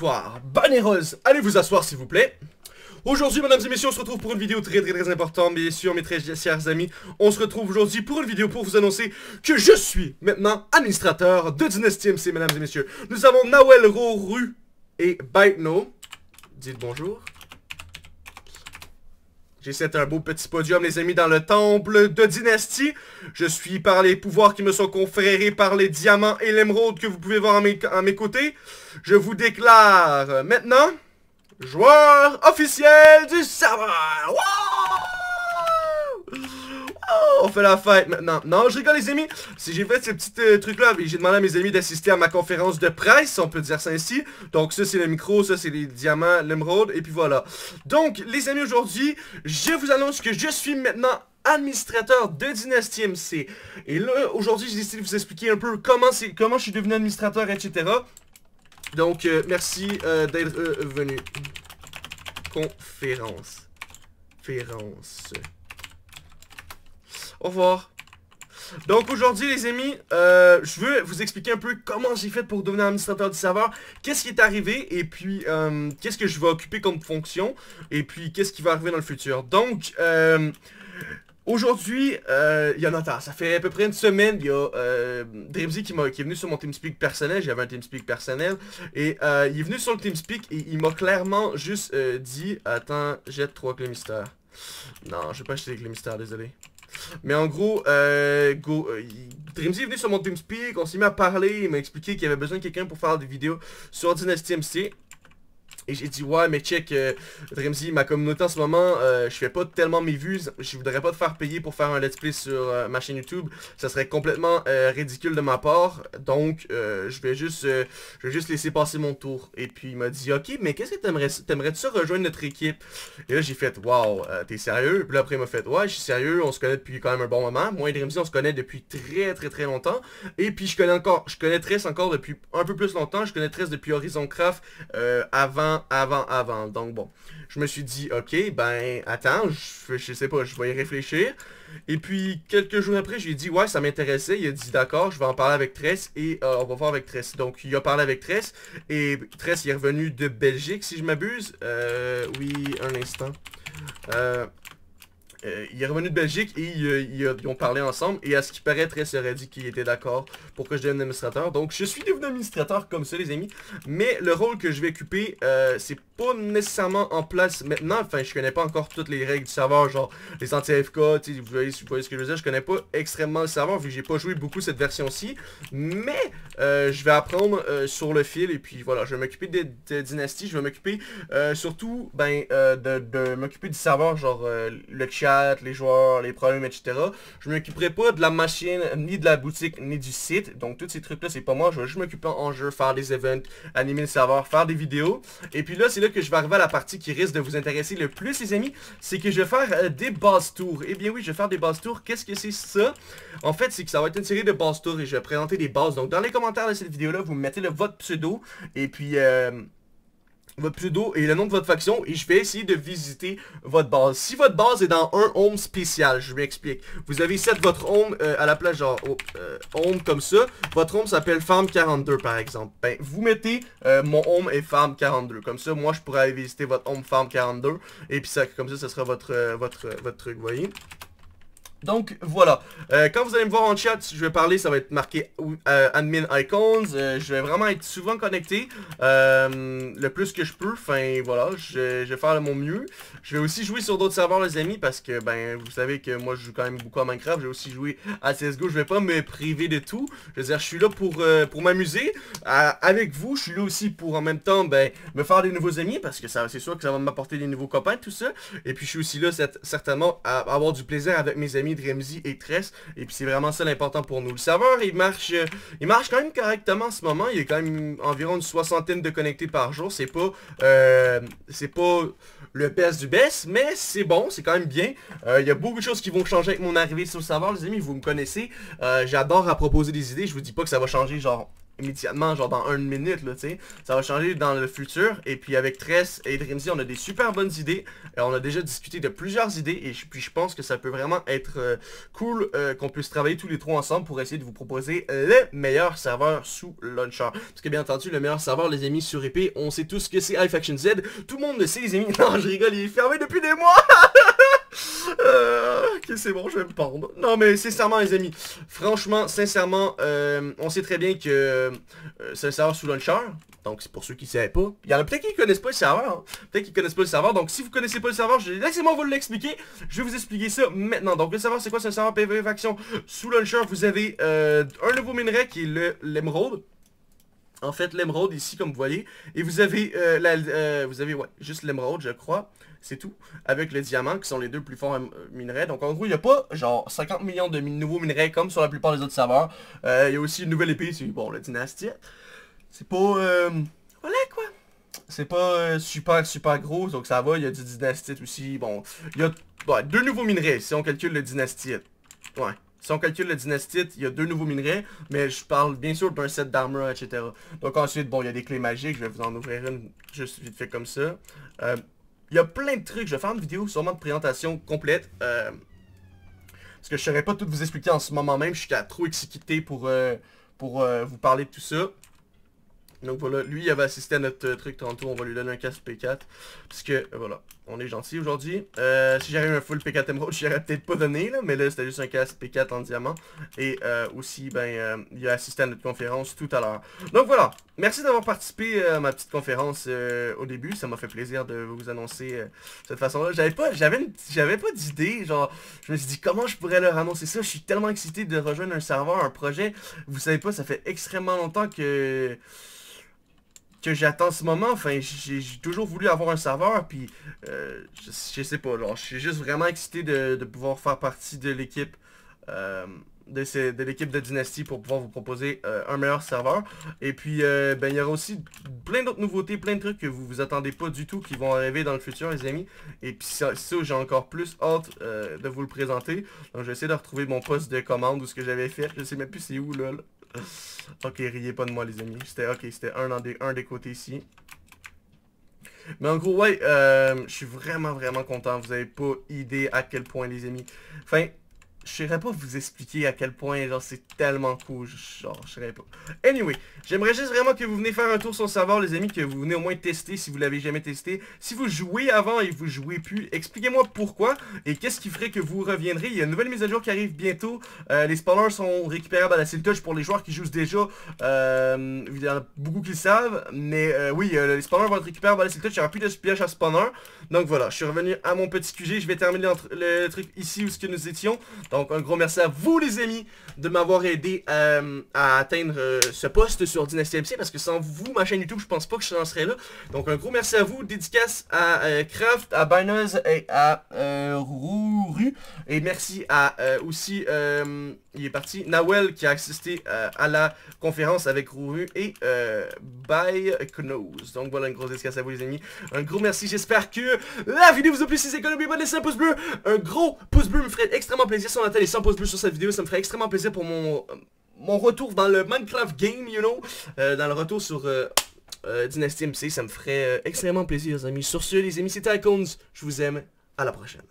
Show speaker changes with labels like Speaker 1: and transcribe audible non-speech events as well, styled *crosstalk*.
Speaker 1: bonsoir, bonne et rose, allez vous asseoir s'il vous plaît Aujourd'hui, mesdames et messieurs, on se retrouve pour une vidéo très très très importante, bien sûr, mes très chers amis. On se retrouve aujourd'hui pour une vidéo pour vous annoncer que je suis maintenant administrateur de Dynasty MC, mesdames et messieurs. Nous avons Nawel Roru et Byteno. Dites bonjour. J'ai cet un beau petit podium, les amis, dans le temple de dynastie. Je suis par les pouvoirs qui me sont conférés par les diamants et l'émeraude que vous pouvez voir à mes, côtés. Je vous déclare maintenant joueur officiel du serveur. Oh, on fait la fête maintenant. Non, je rigole les amis. Si j'ai fait ces petits euh, trucs là, j'ai demandé à mes amis d'assister à ma conférence de presse, on peut dire ça ainsi. Donc ça c'est le micro, ça c'est les diamants, l'émeraude et puis voilà. Donc les amis aujourd'hui, je vous annonce que je suis maintenant administrateur de Dynasty MC. Et là aujourd'hui, j'ai décidé de vous expliquer un peu comment c'est comment je suis devenu administrateur etc. Donc euh, merci euh, d'être venu. Conférence. Conférence. Au revoir. Donc aujourd'hui les amis, euh, je veux vous expliquer un peu comment j'ai fait pour devenir administrateur du serveur, qu'est-ce qui est arrivé et puis euh, qu'est-ce que je vais occuper comme fonction et puis qu'est-ce qui va arriver dans le futur. Donc euh, aujourd'hui, il y en a ça fait à peu près une semaine, il y a euh, qui, est venu sur mon TeamSpeak personnel, j'avais un TeamSpeak personnel et il est venu sur le TeamSpeak et il m'a clairement juste dit, attends, jette trois clés Non, je vais pas acheter les clés mystères, désolé. Mais en gros, euh, go, Dreamzy euh, est venu sur mon TeamSpeak, on s'est mis à parler, il m'a expliqué qu'il avait besoin de quelqu'un pour faire des vidéos sur Dynasty MC. Et j'ai dit ouais mais check euh, ma communauté en ce moment, euh, je fais pas tellement mes vues, je voudrais pas te faire payer pour faire un let's play sur euh, ma chaîne YouTube, ça serait complètement ridicule de ma part, donc je vais juste juste laisser passer mon tour. Et puis il m'a dit ok mais qu'est-ce que t'aimerais t'aimerais tu rejoindre notre équipe Et là j'ai fait waouh t'es sérieux Puis après il m'a fait ouais je suis sérieux, on se connaît depuis quand même un bon moment, moi et on se connaît depuis très très très longtemps, et puis je connais encore, je connais Tress encore depuis un peu plus longtemps, je connais Tress depuis Horizon Craft avant avant, avant, Donc bon, je me suis dit, ok, ben attends, je, je sais pas, je vais y réfléchir. Et puis quelques jours après, je lui ai dit, ouais, ça m'intéressait. Il a dit, d'accord, je vais en parler avec Tress et euh, on va voir avec Tress. Donc il a parlé avec Tress et Tress est revenu de Belgique, si je m'abuse. Euh, oui, un instant. Euh, euh, il est revenu de Belgique et euh, ils, ont parlé ensemble. Et à ce qui paraît, serait serait dit qu'il était d'accord pour que je devienne administrateur. Donc, je suis devenu administrateur comme ça, les amis. Mais le rôle que je vais occuper, euh, c'est pas nécessairement en place maintenant. Enfin, je connais pas encore toutes les règles du serveur, genre les anti-FK, vous vous voyez ce que je veux dire. Je connais pas extrêmement le serveur, vu que j'ai pas joué beaucoup cette version-ci. Mais euh, je vais apprendre euh, sur le fil et puis voilà, je vais m'occuper des, dynasties, je vais m'occuper euh, surtout ben, de, m'occuper du serveur, genre le chat, les joueurs, les problèmes, etc. Je m'occuperai pas de la machine, ni de la boutique, ni du site. Donc tous ces trucs-là, c'est pas moi. Je vais juste m'occuper en jeu, faire des events, animer le serveur, faire des vidéos. Et puis là, c'est là que je vais arriver à la partie qui risque de vous intéresser le plus, les amis. C'est que je vais faire des boss tours. Et eh bien oui, je vais faire des base tours. Qu'est-ce que c'est ça? En fait, c'est que ça va être une série de base tours et je vais présenter des bases. Donc dans les commentaires, de cette vidéo-là, vous mettez le, votre pseudo et puis euh, votre pseudo et le nom de votre faction et je vais essayer de visiter votre base. Si votre base est dans un home spécial, je m'explique. Vous avez set votre home euh, à la place genre oh, euh, home comme ça. Votre home s'appelle Farm 42 par exemple. Ben vous mettez mon home et Farm 42. Comme ça, moi je pourrais aller visiter votre home Farm 42 et puis ça comme ça, ce sera votre votre votre truc, voyez. Donc voilà, euh, quand vous allez me voir en chat, je vais parler, ça va être marqué euh, admin icons, euh, je vais vraiment être souvent connecté, le plus que je peux, enfin voilà, je, vais faire mon mieux. Je vais aussi jouer sur d'autres serveurs les amis, parce que ben vous savez que moi je joue quand même beaucoup à Minecraft, j'ai aussi joué à CSGO, je vais pas me priver de tout, je veux dire je suis là pour, pour m'amuser, avec vous, je suis là aussi pour en même temps ben me faire des nouveaux amis, parce que ça c'est sûr que ça va m'apporter des nouveaux copains tout ça, et puis je suis aussi là certainement à avoir du plaisir avec mes amis de Remzi et Tress. Et puis c'est vraiment ça l'important pour nous. Le serveur, il marche, euh, il marche quand même correctement en ce moment. Il y a quand même environ une soixantaine de connectés par jour. C'est pas, euh, c'est pas le best du best, mais c'est bon, c'est quand même bien. Euh, il y a beaucoup de choses qui vont changer avec mon arrivée sur le serveur, les amis. Vous me connaissez. J'adore à proposer des idées. Je vous dis pas que ça va changer genre immédiatement, genre dans une minute, là, tu sais. Ça va changer dans le futur. Et puis avec Tress et Dreamzy, on a des super bonnes idées. Et on a déjà discuté de plusieurs idées. Et puis je pense que ça peut vraiment être euh, cool euh, qu'on puisse travailler tous les trois ensemble pour essayer de vous proposer le meilleur serveur sous Launcher. Parce que bien entendu, le meilleur serveur, les amis, sur EP, on sait tous ce que c'est iFaction Z. Tout le monde le sait, les amis. *laughs* Non, je rigole, il est fermé depuis des mois *laughs* Euh, ok, c'est bon, je vais me pendre. Non, mais sincèrement, les amis, franchement, sincèrement, euh, on sait très bien que euh, c'est un serveur sous launcher. Donc, c'est pour ceux qui ne savaient pas. Il y en a peut-être qui ne connaissent pas le serveur. Hein. Peut-être qui ne connaissent pas le serveur. Donc, si vous ne connaissez pas le serveur, je... laissez-moi vous l'expliquer. Je vais vous expliquer ça maintenant. Donc, le serveur, c'est quoi C'est un serveur PvE Faction sous launcher. Vous avez un nouveau minerai qui est l'émeraude en fait l'émeraude ici comme vous voyez et vous avez euh, euh, vous avez ouais, juste l'émeraude je crois c'est tout avec le diamant qui sont les deux plus forts euh, minerais donc en gros il n'y a pas genre 50 millions de nouveaux minerais comme sur la plupart des autres saveurs il y a aussi une nouvelle épée c'est bon le dynastie c'est pas voilà quoi c'est pas super super gros donc ça va il y a du dynastite aussi bon il y a deux nouveaux minerais si on calcule le dynastite ouais si on calcule le dynastite, il y a deux nouveaux minerais, mais je parle bien sûr d'un set d'armure, etc. Donc ensuite, bon, il y a des clés magiques, je vais vous en ouvrir une juste vite fait comme ça. Euh, il y a plein de trucs, je vais faire une vidéo sûrement de présentation complète. Euh, parce que je ne saurais pas tout vous expliquer en ce moment même, je suis trop excité pour, euh, pour vous parler de tout ça. Donc voilà, lui il avait assisté à notre truc tantôt, on va lui donner un casque P4. Parce que, voilà on est gentil aujourd'hui. Euh, si j'avais un full P4 Emerald, je n'aurais peut-être pas donné, là, mais là, c'était juste un casque P4 en diamant. Et euh, aussi, ben, euh, il a assisté à notre conférence tout à l'heure. Donc voilà, merci d'avoir participé à ma petite conférence au début. Ça m'a fait plaisir de vous annoncer de cette façon-là. J'avais pas, j'avais pas d'idée, genre, je me suis dit, comment je pourrais leur annoncer ça? Je suis tellement excité de rejoindre un serveur, un projet. Vous savez pas, ça fait extrêmement longtemps que que j'attends ce moment. Enfin, j'ai toujours voulu avoir un serveur, puis euh, je, sais pas, je suis juste vraiment excité de, pouvoir faire partie de l'équipe. Euh, de, l'équipe de Dynasty pour pouvoir vous proposer euh, un meilleur serveur. Et puis, ben, il y aura aussi plein d'autres nouveautés, plein de trucs que vous vous attendez pas du tout qui vont arriver dans le futur, les amis. Et puis, ça, j'ai encore plus hâte de vous le présenter. Donc, je de retrouver mon poste de commande ou ce que j'avais fait. Je sais même plus c'est où, là. *laughs* ok, riez pas de moi, les amis. C'était ok, c'était un, des, des côtés ici. Mais en gros, ouais, euh, je suis vraiment, vraiment content. Vous avez pas idée à quel point, les amis. Enfin, je saurais pas vous expliquer à quel point genre c'est tellement cool, genre je pas. Anyway, j'aimerais juste vraiment que vous venez faire un tour sur le serveur les amis, que vous venez au moins tester si vous l'avez jamais testé. Si vous jouez avant et vous jouez plus, expliquez-moi pourquoi et qu'est-ce qui ferait que vous reviendrez. Il y a une nouvelle mise à jour qui arrive bientôt, euh, les spawners sont récupérables à la siltouche pour les joueurs qui jouent déjà, euh, il y en a beaucoup qui le savent, mais euh, oui les spawners vont être récupérables à la siltouche il n'y aura plus de pioche à spawner. Donc voilà, je suis revenu à mon petit QG, je vais terminer le, truc ici où ce que nous étions. Donc un gros merci à vous les amis de m'avoir aidé euh, à atteindre euh, ce poste sur Dynasty MC parce que sans vous, ma chaîne YouTube, je pense pas que je serais là. Donc un gros merci à vous, dédicace à euh, Kraft, à Binance et à Rouru. Et merci à aussi, il est parti, Nawel qui a assisté à la conférence avec Rouru et Bye Knows. Donc voilà un gros dédicace à vous les amis. Un gros merci, j'espère que la vidéo vous a plu. Si c'est que n'oubliez pas de laisser un pouce bleu. Un gros pouce bleu me ferait extrêmement plaisir. On attend les 100 sur cette vidéo, ça me ferait extrêmement plaisir pour mon, euh, mon retour dans le Minecraft game, you know, euh, dans le retour sur euh, Dynasty MC, ça me ferait extrêmement plaisir les amis. Sur ce les amis, c'était Icons, je vous aime, à la prochaine.